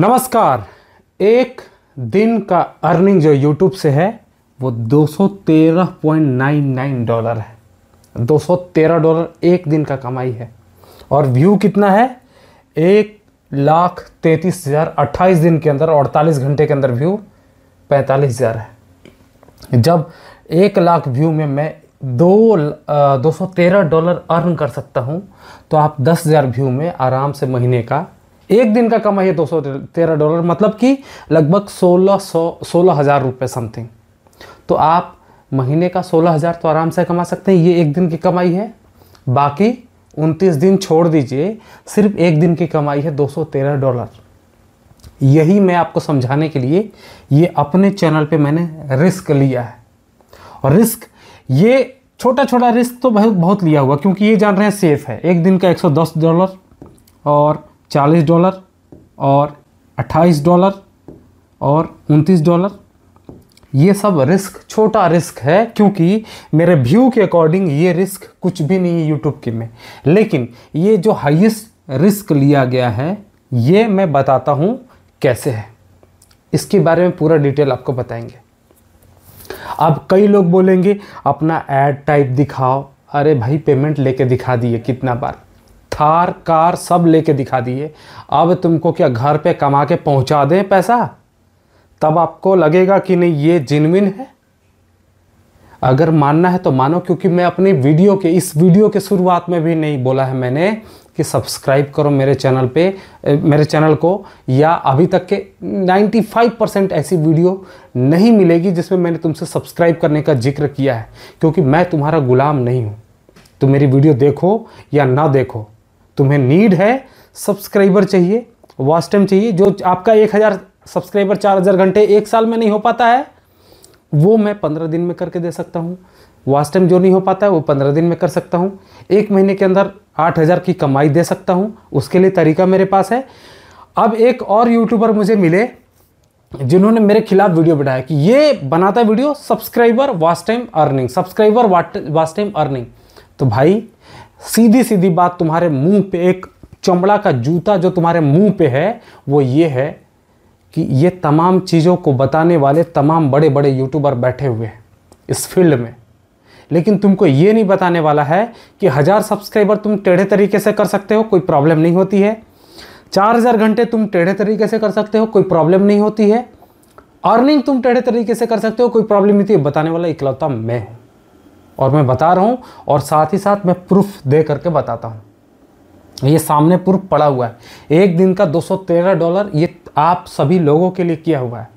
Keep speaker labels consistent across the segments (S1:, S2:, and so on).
S1: नमस्कार एक दिन का अर्निंग जो यूट्यूब से है वो 213.99 डॉलर है 213 डॉलर एक दिन का कमाई है और व्यू कितना है एक लाख तैंतीस हज़ार अट्ठाईस दिन के अंदर अड़तालीस घंटे के अंदर व्यू पैंतालीस हज़ार है जब एक लाख व्यू में मैं दो दो सौ तेरह डॉलर अर्न कर सकता हूँ तो आप दस हज़ार व्यू में आराम से महीने का एक दिन का कमाई है दो सौ तेरह डॉलर मतलब कि लगभग सोलह सौ सोलह हज़ार रुपये समथिंग तो आप महीने का सोलह हज़ार तो आराम से कमा सकते हैं ये एक दिन की कमाई है बाकी उनतीस दिन छोड़ दीजिए सिर्फ एक दिन की कमाई है दो सौ तेरह डॉलर यही मैं आपको समझाने के लिए ये अपने चैनल पे मैंने रिस्क लिया है और रिस्क ये छोटा छोटा रिस्क तो बहुत बहुत लिया हुआ क्योंकि ये जान रहे हैं सेफ़ है एक दिन का 110 डॉलर और 40 डॉलर और 28 डॉलर और 29 डॉलर ये सब रिस्क छोटा रिस्क है क्योंकि मेरे व्यू के अकॉर्डिंग ये रिस्क कुछ भी नहीं है यूट्यूब के में लेकिन ये जो हाईएस्ट रिस्क लिया गया है ये मैं बताता हूँ कैसे है इसके बारे में पूरा डिटेल आपको बताएंगे अब कई लोग बोलेंगे अपना एड टाइप दिखाओ अरे भाई पेमेंट लेके दिखा दिए कितना बार कार कार सब लेके दिखा दिए अब तुमको क्या घर पे कमा के पहुंचा दें पैसा तब आपको लगेगा कि नहीं ये जिनविन है अगर मानना है तो मानो क्योंकि मैं अपनी वीडियो के इस वीडियो के शुरुआत में भी नहीं बोला है मैंने कि सब्सक्राइब करो मेरे चैनल पे मेरे चैनल को या अभी तक के 95 परसेंट ऐसी वीडियो नहीं मिलेगी जिसमें मैंने तुमसे सब्सक्राइब करने का जिक्र किया है क्योंकि मैं तुम्हारा गुलाम नहीं हूँ तुम मेरी वीडियो देखो या ना देखो तुम्हें नीड है सब्सक्राइबर चाहिए वॉच टाइम चाहिए जो आपका एक हज़ार सब्सक्राइबर चार हज़ार घंटे एक साल में नहीं हो पाता है वो मैं पंद्रह दिन में करके दे सकता हूँ वॉच टाइम जो नहीं हो पाता है वो पंद्रह दिन में कर सकता हूँ एक महीने के अंदर आठ हज़ार की कमाई दे सकता हूँ उसके लिए तरीका मेरे पास है अब एक और यूट्यूबर मुझे मिले जिन्होंने मेरे खिलाफ वीडियो बनाया कि ये बनाता video subscriber vast time earning subscriber vast time earning तो भाई सीधी सीधी बात तुम्हारे मुंह पे एक चमड़ा का जूता जो तुम्हारे मुंह पे है वो ये है कि ये तमाम चीज़ों को बताने वाले तमाम बड़े बड़े यूट्यूबर बैठे हुए हैं इस फील्ड में लेकिन तुमको ये नहीं बताने वाला है कि हज़ार सब्सक्राइबर तुम टेढ़े तरीके से कर सकते हो कोई प्रॉब्लम नहीं होती है चार हज़ार घंटे तुम टेढ़े तरीके से कर सकते हो कोई प्रॉब्लम नहीं होती है अर्निंग तुम टेढ़े तरीके से कर सकते हो कोई प्रॉब्लम नहीं होती है बताने वाला इकलौता मैं हूँ और मैं बता रहा हूँ और साथ ही साथ मैं प्रूफ दे करके बताता हूँ ये सामने प्रूफ पड़ा हुआ है एक दिन का 213 डॉलर ये आप सभी लोगों के लिए किया हुआ है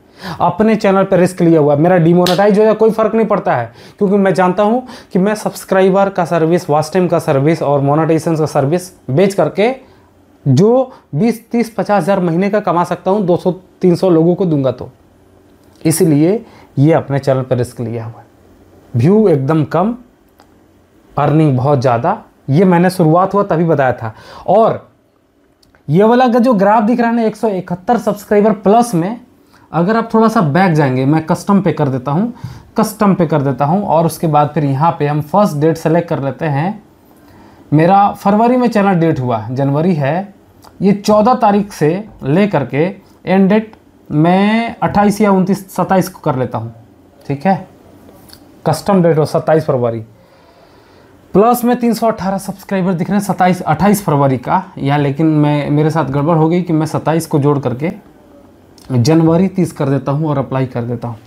S1: अपने चैनल पर रिस्क लिया हुआ है मेरा डिमोनेटाइज हो जाए कोई फ़र्क नहीं पड़ता है क्योंकि मैं जानता हूँ कि मैं सब्सक्राइबर का सर्विस वाच टाइम का सर्विस और मोनाटाइजेशन का सर्विस बेच करके जो 20 30 पचास हज़ार महीने का कमा सकता हूँ 200 300 लोगों को दूंगा तो इसलिए ये अपने चैनल पर रिस्क लिया हुआ है व्यू एकदम कम अर्निंग बहुत ज़्यादा ये मैंने शुरुआत हुआ तभी बताया था और ये वाला का जो ग्राफ दिख रहा है ना एक सब्सक्राइबर प्लस में अगर आप थोड़ा सा बैक जाएंगे मैं कस्टम पे कर देता हूँ कस्टम पे कर देता हूँ और उसके बाद फिर यहाँ पे हम फर्स्ट डेट सेलेक्ट कर लेते हैं मेरा फरवरी में चैनल डेट हुआ जनवरी है ये चौदह तारीख से ले करके एंड डेट मैं अट्ठाईस या उनतीस सत्ताईस को कर लेता हूँ ठीक है कस्टम डेट हो सत्ताईस फरवरी प्लस में तीन सौ अट्ठारह सब्सक्राइबर दिख रहे हैं सत्ताईस अट्ठाईस फरवरी का या लेकिन मैं मेरे साथ गड़बड़ हो गई कि मैं सत्ताईस को जोड़ करके जनवरी तीस कर देता हूँ और अप्लाई कर देता हूँ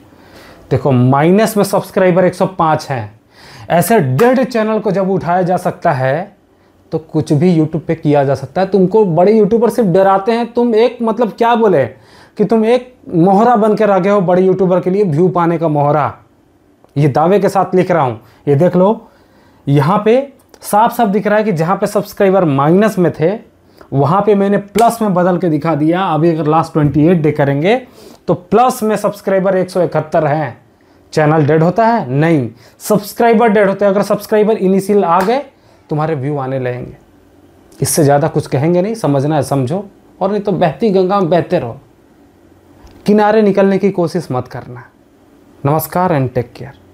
S1: देखो माइनस में सब्सक्राइबर एक सौ पाँच हैं ऐसे डेढ़ चैनल को जब उठाया जा सकता है तो कुछ भी यूट्यूब पे किया जा सकता है तुमको बड़े यूट्यूबर सिर्फ डराते हैं तुम एक मतलब क्या बोले कि तुम एक मोहरा बन के रह गए हो बड़े यूट्यूबर के लिए व्यू पाने का मोहरा ये दावे के साथ लिख रहा हूँ ये देख लो यहाँ पे साफ साफ दिख रहा है कि जहाँ पे सब्सक्राइबर माइनस में थे वहाँ पे मैंने प्लस में बदल के दिखा दिया अभी अगर लास्ट ट्वेंटी एट डे करेंगे तो प्लस में सब्सक्राइबर एक सौ इकहत्तर है चैनल डेड होता है नहीं सब्सक्राइबर डेड होते हैं अगर सब्सक्राइबर इनिशियल आ गए तुम्हारे व्यू आने लगेंगे इससे ज़्यादा कुछ कहेंगे नहीं समझना है समझो और नहीं तो बहती गंगा में बहते रहो किनारे निकलने की कोशिश मत करना नमस्कार एंड टेक केयर